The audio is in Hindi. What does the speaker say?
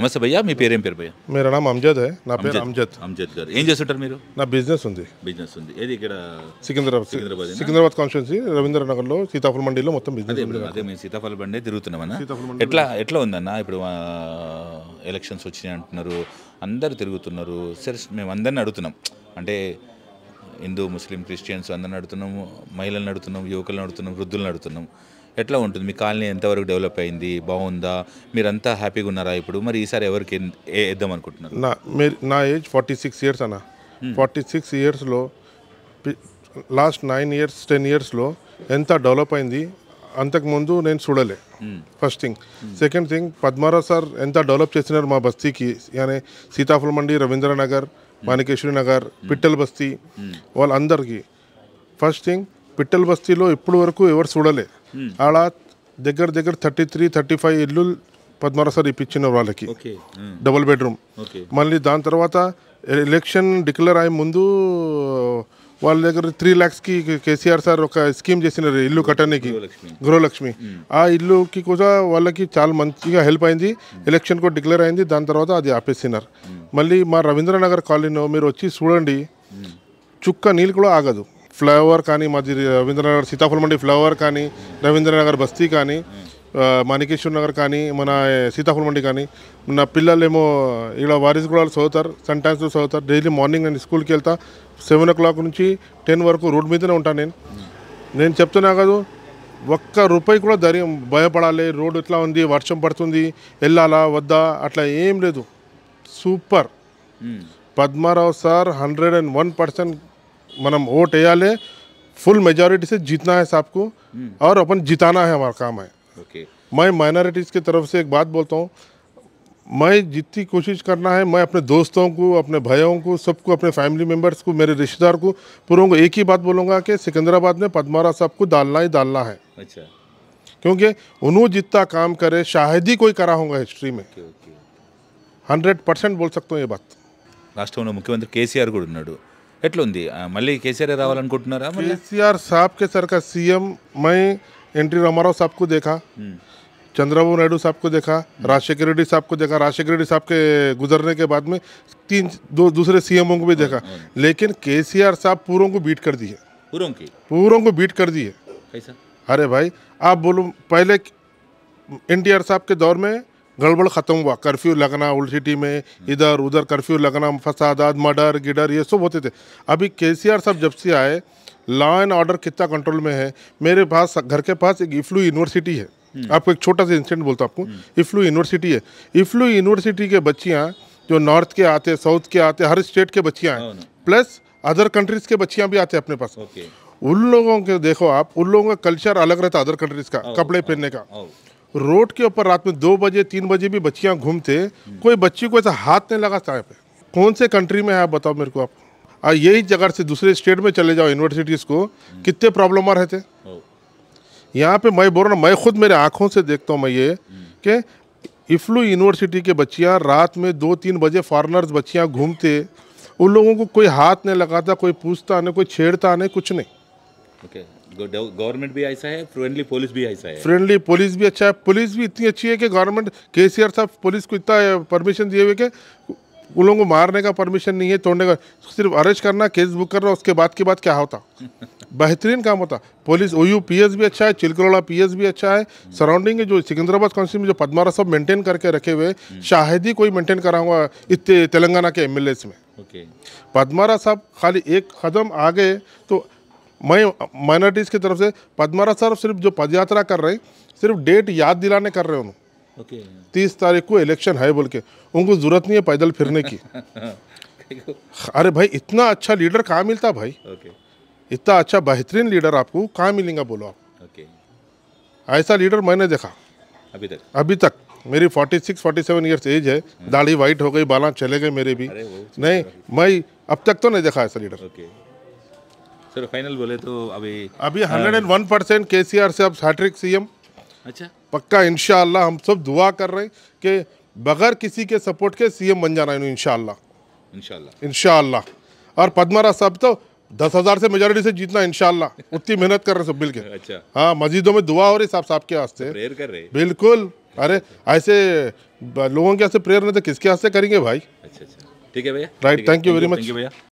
నమస్తే భయ్యా మీ పేరేం పేరు భయ్యా మీరు నామ్ అమ్జద్ నా పేరు అమ్జద్ అమ్జద్ గారు ఏం చేస్తుంటారు మీరు నా బిజినెస్ ఉంది బిజినెస్ ఉంది ఏది ఇక్కడ సికింద్రాబాద్ సికింద్రాబాద్ సికింద్రాబాద్ కాన్స్టిట్యున్సీ రవీంద్ర నగర్ లో సీతాఫల మండీలో మొత్తం బిజినెస్ అదే మేము సీతాఫల బండి తిరుగుతున్నామన్న ఎట్లా ఎట్లా ఉందన్న ఇప్పుడు ఎలక్షన్స్ వచ్చినాయి అంటున్నారు అందరు తిరుగుతున్నారు సరే మేము అందరిని అడుగుతున్నాం అంటే హిందూ ముస్లిం క్రిస్టియన్స్ అందరిని అడుగుతున్నాము మహిళలను అడుగుతున్నాం యువకులను అడుగుతున్నాం వృద్ధులను అడుగుతున్నాం ఎట్లా ఉంటుంది మీ కాలనీ ఎంతవరకు డెవలప్ అయింది బాగుందా మీరంతా హ్యాపీగా ఉన్నారా ఇప్పుడు మరి ఈసారి ఎవరికి వేద్దాం అనుకుంటున్నారు నా మీరు నా ఏజ్ ఫార్టీ సిక్స్ ఇయర్స్ అన్న ఫార్టీ సిక్స్ ఇయర్స్లో లాస్ట్ నైన్ ఇయర్స్ టెన్ ఇయర్స్లో ఎంత డెవలప్ అయింది అంతకుముందు నేను చూడలే first thing second thing Padmarao sir ఎంత డెవలప్ చేసినారు మా బస్తీకి యానే సీతాఫుల మండి రవీంద్రనగర్ మాణికేశ్వరి నగర్ పిట్టల బస్తీ వాళ్ళందరికీ ఫస్ట్ థింగ్ పిట్టల బస్తీలో ఇప్పటి వరకు ఎవరు చూడలే ఆడ దగ్గర దగ్గర థర్టీ త్రీ థర్టీ ఫైవ్ ఇల్లు పద్మరసారి ఇప్పించిన వాళ్ళకి డబుల్ బెడ్రూమ్ మళ్ళీ దాని తర్వాత ఎలక్షన్ డిక్లేర్ అయ్యే ముందు వాళ్ళ దగ్గర త్రీ ల్యాక్స్కి కేసీఆర్ సార్ ఒక స్కీమ్ చేసిన ఇల్లు కట్టడానికి గృహలక్ష్మి ఆ ఇల్లుకి కూడా వాళ్ళకి చాలా మంచిగా హెల్ప్ అయింది ఎలక్షన్ కూడా డిక్లేర్ అయింది దాని తర్వాత అది ఆపేసినారు మళ్ళీ మా రవీంద్రనగర్ కాలనీలో మీరు వచ్చి చూడండి చుక్క నీళ్ళు కూడా ఆగదు ఫ్లైఓవర్ కానీ మాది రవీంద్రనగర్ సీతాఫలం మండి ఫ్లైఓవర్ కానీ రవీంద్రనగర్ బస్తీ కానీ మాణికేశ్వర్ నగర్ కానీ మన సీతాఫలం మండి కానీ పిల్లలు పిల్లలేమో ఇక్కడ వారిస్ కూడా చదువుతారు సన్ టైమ్స్ చదువుతారు డైలీ మార్నింగ్ నేను స్కూల్కి వెళ్తా సెవెన్ ఓ క్లాక్ నుంచి టెన్ వరకు రోడ్ మీదనే ఉంటాను నేను నేను చెప్తున్నా కాదు ఒక్క రూపాయి కూడా ధైర్యం భయపడాలి రోడ్ ఎట్లా ఉంది వర్షం పడుతుంది వెళ్ళాలా వద్దా అట్లా ఏం లేదు super Padmarao sir hundred and one percent मन ఓట్ वे फुल मेजोरिटी से जीतना है साहब को हम्म। और अपन जिताना है हमारा काम है मैं माइनॉरिटीज़ की तरफ से एक बात बोलता हूँ मैं जितनी कोशिश करना है मैं अपने दोस्तों को अपने भाइयों को सबको अपने फैमिली मेम्बर्स को मेरे रिश्तेदार को पूरों को एक ही बात बोलूँगा कि सिकंदराबाद में पदमारा साहब को डालना ही डालना है अच्छा क्योंकि उन्होंने जितना काम करे शायद ही कोई करा होगा हिस्ट्री में हंड्रेड परसेंट बोल सकता हूँ ये बात राष्ट्र ముఖ్యమంత్రి కేసీఆర్ కూడా ఉన్నాడు ఎట్లుంది మళ్ళీ కేసీఆర్ రావాలనుకుంటున్నారా కేసీఆర్ సాబ్ కే సర్ సీఎం మై ఎన్టీ రామారావు సాబ్ కు దేఖా चंद्रबाबू नायडू साहब को देखा राजशेखर रेड्डी साहब को देखा राजशेखर रेड्डी साहब के गुजरने के बाद में तीन दो दूसरे सीएमओ को भी देखा लेकिन केसीआर साहब पूरों को बीट कर दिए पूरों की पूरों को बीट कर दिए अरे भाई आप बोलो पहले एन साहब के दौर में गड़बड़ ख़त्म हुआ कर्फ्यू लगना ओल्ड सिटी में इधर उधर कर्फ्यू लगना फसादात मर्डर गिडर ये सब होते थे अभी के साहब जब से आए लॉ एंड ऑर्डर कितना कंट्रोल में है मेरे पास घर के पास एक इफ्लू यूनिवर्सिटी है हम्म। आपको एक छोटा सा इंसिडेंट बोलता हूँ आपको हम्म। इफ्लू यूनिवर्सिटी है इफ्लू यूनिवर्सिटी के बच्चियाँ जो नॉर्थ के आते साउथ के आते हर स्टेट के बच्चियाँ हैं प्लस अदर कंट्रीज़ के बच्चियाँ भी आते हैं अपने पास उन लोगों के देखो आप उन लोगों का कल्चर अलग रहता अदर कंट्रीज़ का कपड़े पहनने का रोड के ऊपर रात में दो बजे तीन बजे भी बच्चियाँ घूमते कोई बच्ची को ऐसा हाथ नहीं लगा सड़क पे कौन से कंट्री में है आप बताओ मेरे को आप और यही जगह से दूसरे स्टेट में चले जाओ यूनिवर्सिटीज़ को कितने प्रॉब्लम आ रहे थे यहाँ पे मैं बोल रहा हूँ मैं खुद मेरे आँखों से देखता हूँ मैं ये कि इफ्लू यूनिवर्सिटी के बच्चियाँ रात में दो तीन बजे फॉरनर्स बच्चियाँ घूमते उन लोगों को कोई हाथ नहीं लगाता कोई पूछता नहीं कोई छेड़ता नहीं कुछ नहीं okay. गवर्नमेंट भी ऐसा है फ्रेंडली पुलिस भी ऐसा है फ्रेंडली पुलिस भी अच्छा है पुलिस भी इतनी अच्छी है कि गवर्नमेंट के साहब पुलिस को इतना परमिशन दिए हुए कि उन लोगों को मारने का परमिशन नहीं है तोड़ने का सिर्फ अरेस्ट करना केस बुक करना उसके बाद के बाद क्या होता बेहतरीन काम होता पुलिस ओयू पीएस भी अच्छा है चिलकरोला पीएस भी अच्छा है सराउंडिंग जो सिकंदराबाद कॉन्स्टिट्यूशन में जो पदमारा साहब मेंटेन करके रखे हुए हम्म। शायद ही कोई मेंटेन करा हुआ इतने तेलंगाना के एम में पदमारा साहब खाली एक कदम आ गए तो मैं माइनॉरिटीज़ की तरफ से पदमारा साहब सिर्फ जो पदयात्रा कर रहे हैं सिर्फ डेट याद दिलाने कर रहे हैं उन्होंने तीस तारीख को इलेक्शन है बोल के उनको जरूरत नहीं है पैदल फिरने की अरे भाई इतना अच्छा लीडर कहाँ मिलता भाई okay. इतना अच्छा बेहतरीन लीडर आपको कहाँ मिलेगा बोलो आप okay. ऐसा लीडर मैंने देखा अभी तक अभी तक मेरी 46 47 इयर्स एज है हाँ। दाढ़ी वाइट हो गई बाला चले गए मेरे भी नहीं तो मैं अब तक तो नहीं देखा ऐसा लीडर सर फाइनल बोले तो अभी अभी हंड्रेड एंड वन परसेंट के सी आर से अब हैट्रिक सीएम अच्छा पक्का इनशाला हम सब दुआ कर रहे हैं कि बगैर किसी के सपोर्ट के सीएम बन जाना इनशाला इनशाला और पदमारा साहब तो दस हज़ार से मेजोरिटी से जीतना इनशाला उतनी मेहनत कर रहे सब मिल के अच्छा हाँ मस्जिदों में दुआ हो रही साहब साहब के वास्ते प्रेयर तो कर रहे बिल्कुल अरे ऐसे लोगों के वास्ते प्रेयर नहीं तो किसके वास्ते करेंगे भाई अच्छा अच्छा ठीक है भैया right thank you very much भैया